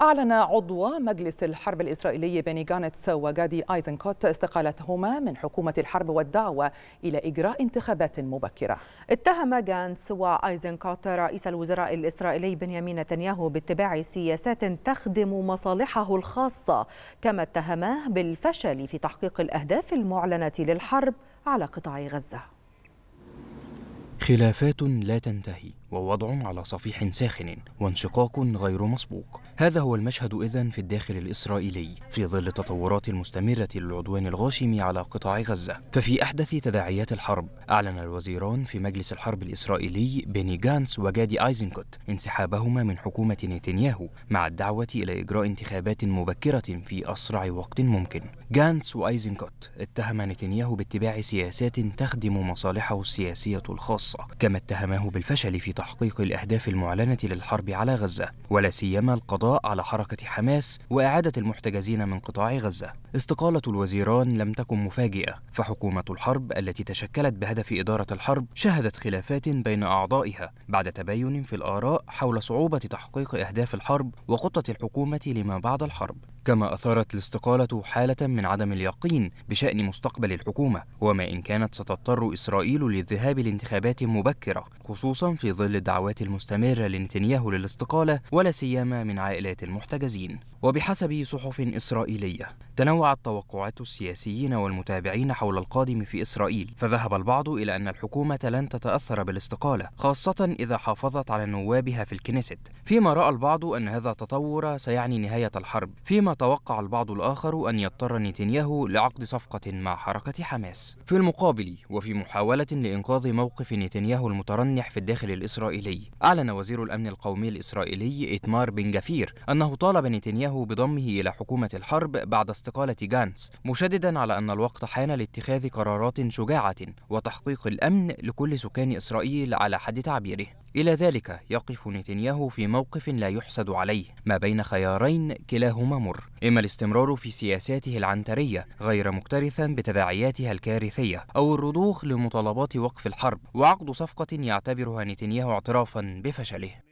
أعلن عضو مجلس الحرب الإسرائيلي بني جانتس وجادي آيزنكوت استقالتهما من حكومة الحرب والدعوة إلى إجراء انتخابات مبكرة اتهم جانتس وآيزنكوت رئيس الوزراء الإسرائيلي بنيامين نتنياهو باتباع سياسات تخدم مصالحه الخاصة كما اتهماه بالفشل في تحقيق الأهداف المعلنة للحرب على قطاع غزة خلافات لا تنتهي ووضع على صفيح ساخن وانشقاق غير مسبوق هذا هو المشهد إذن في الداخل الإسرائيلي في ظل التطورات المستمرة للعدوان الغاشم على قطاع غزة ففي أحدث تداعيات الحرب أعلن الوزيران في مجلس الحرب الإسرائيلي بيني جانس وجادي آيزنكوت انسحابهما من حكومة نتنياهو مع الدعوة إلى إجراء انتخابات مبكرة في أسرع وقت ممكن جانس وآيزنكوت اتهم نتنياهو باتباع سياسات تخدم مصالحه السياسية الخاصة كما اتهماه بالفشل في تحقيق الأهداف المعلنة للحرب على غزة ولا سيما القضاء على حركة حماس وإعادة المحتجزين من قطاع غزة استقالة الوزيران لم تكن مفاجئة فحكومة الحرب التي تشكلت بهدف إدارة الحرب شهدت خلافات بين أعضائها بعد تباين في الآراء حول صعوبة تحقيق أهداف الحرب وخطة الحكومة لما بعد الحرب كما أثارت الاستقالة حالة من عدم اليقين بشأن مستقبل الحكومة وما إن كانت ستضطر إسرائيل للذهاب لانتخابات مبكرة خصوصا في ظل الدعوات المستمرة لنتنياهو للاستقالة ولا سيما من عائلات المحتجزين وبحسب صحف إسرائيلية تنوعت توقعات السياسيين والمتابعين حول القادم في إسرائيل فذهب البعض إلى أن الحكومة لن تتأثر بالاستقالة خاصة إذا حافظت على نوابها في الكنيست فيما رأى البعض أن هذا التطور سيعني نهاية الحرب فيما توقع البعض الآخر أن يضطر نتنياهو لعقد صفقة مع حركة حماس في المقابل وفي محاولة لإنقاذ موقف نتنياهو المترنح في الداخل الإسرائيلي أعلن وزير الأمن القومي الإسرائيلي إتمار بن جفير أنه طالب نتنياهو بضمه إلى حكومة الحرب بعد استقالة جانس مشددا على أن الوقت حان لاتخاذ قرارات شجاعة وتحقيق الأمن لكل سكان إسرائيل على حد تعبيره إلى ذلك يقف نتنياهو في موقف لا يحسد عليه ما بين خيارين كلاهما مر إما الاستمرار في سياساته العنترية غير مكترثا بتداعياتها الكارثية أو الرضوخ لمطالبات وقف الحرب وعقد صفقة يعتبرها نتنياهو اعترافا بفشله